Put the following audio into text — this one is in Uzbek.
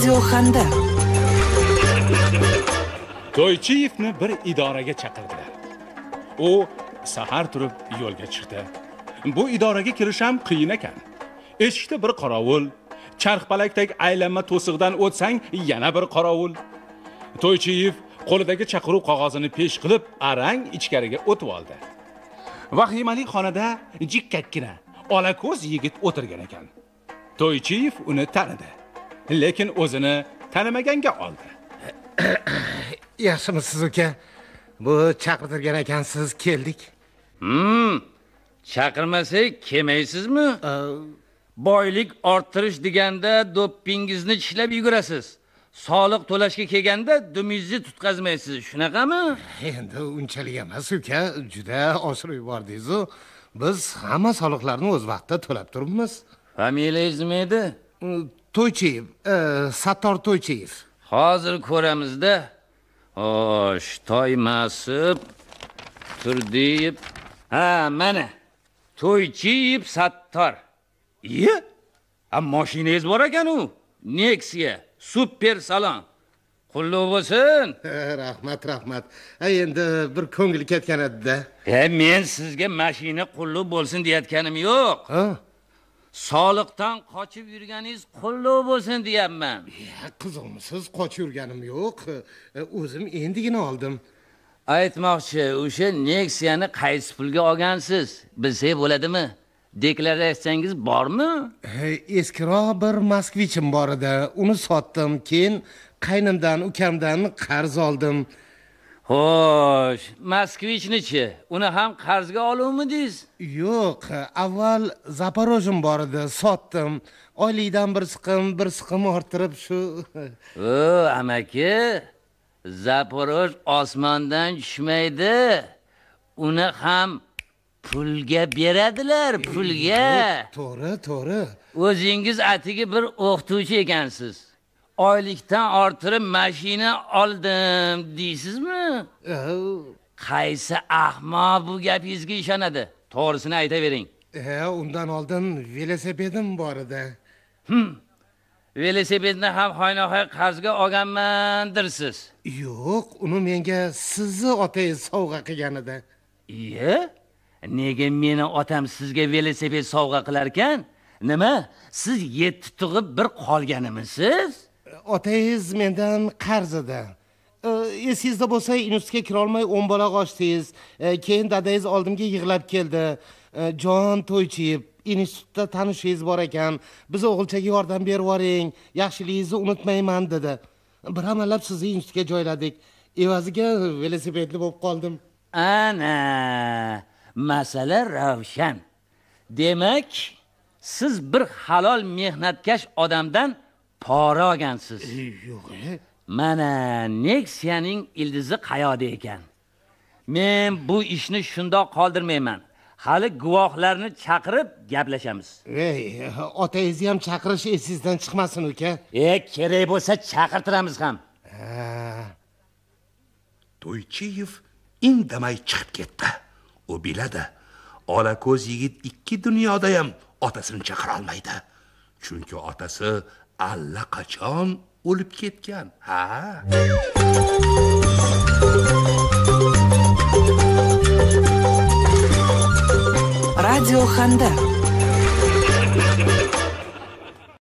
Радио Xanda. Toychiyevni bir idoraga chaqirdilar. U sahar turib yo'lga chiqdi. Bu idoraga kirish ham qiyin ekan. Eshikda bir qorovul, charxpalakdagi aylanma to'siqdan o'tsang, yana bir qorovul. Toychiyev qo'lidagi chaqiruv qog'ozini pesh qilib, arang ichkariga o'tib oldi. Vahimali xonada jikkakkina, olako'z yigit o'tirgan ekan. Toychiyev uni tanidi. lekin o'zini tanimaganga oldi yaxshimisiz uka bu chaqirtirgan ekansiz keldik hmm, chaqirmasak kelmaysizmi boylik orttirish deganda do'ppingizni tishlab yugurasiz soliq to'lashga kelganda dumingizni tutqazmaysiz shunaqami endi unchalik emas uka juda oshirib yubordingizu biz hamma soliqlarni o'z vaqtida to'lab turibmiz familiyangiz nima edi to'ycheyev e, sattor to'ycheyev hozir ko'ramizda xo'sh toymasib turdiyev ha mana to'ychiyev sattor iye a moshinangiz bor ekan u nexia super salon qutlug' bo'lsin e, rahmat rahmat endi bir ko'ngil ketgan edida Ha, e, men sizga mashina qulluq bo'lsin deyotganim yo'q ha soliqdan qochib yurganingiz qulluq bo'lsin deyapman qizimsiz qochib yurganim yo'q e, o'zim endigina oldim aytmoqchi o'sha neksiyani qaysi pulga olgansiz bilsak bo'ladimi deklaratsiyangiz bormi e, eskiroq bir moskvichim bor edi uni sotdim keyin qaynimdan ukamdan qarz oldim xo'sh moskvichnichi uni ham qarzga oluvmidingiz yo'q avval zaporojim bor edi sotdim oylikdan bir siqim bir siqim orttirib shu o amaki zaporoj osmondan tushmaydi uni ham pulga beradilar pulga to'g'ri to'g'ri o'zingiz atigi bir o'qituvchi ekansiz oylikdan orttirib mashina oldim deysizmi qaysi ahmoq bu gapingizga ishonadi to'g'risini aytavering e undan oldin velosipedim bor edi velosipedni ham hoynahoy qarzga olganmandirsiz yo'q uni menga sizni otangiz sovg'a qilgan edi iye nega meni otam sizga velosiped sovg'a qilar ekan nima siz yetti tug'ib bir qolganimisiz otangiz mendan qarz edi e, esingizda bo'lsa institutga kirolmay o'n bola ochdingiz e, keyin dadangiz oldimga yig'lab keldi e, jon to'ychiyib institutda tanishingiz bor ekan biz o'g'ilchaga yordam berib yuboring yaxshiligingizni unutmayman dedi bir amallab sizni institutga joyladik evaziga velosipedli bo'lib qoldim ana masala ravshan demak siz bir halol mehnatkash odamdan pora olgansiz yo'q e? mana neksiyaning ildizi qayoqda ekan men bu ishni shundoq qoldirmayman hali guvohlarni chaqirib gaplashamiz ey otangizni ham chaqirish esingizdan chiqmasin uka e kerak bo'lsa chaqirtiramiz ham to'ychiyev indamay chiqib ketdi u biladi olako'z yigit ikki dunyoda ham otasini chaqira olmaydi chunki otasi allaqachon o'lib ketgan ha radio Khandar.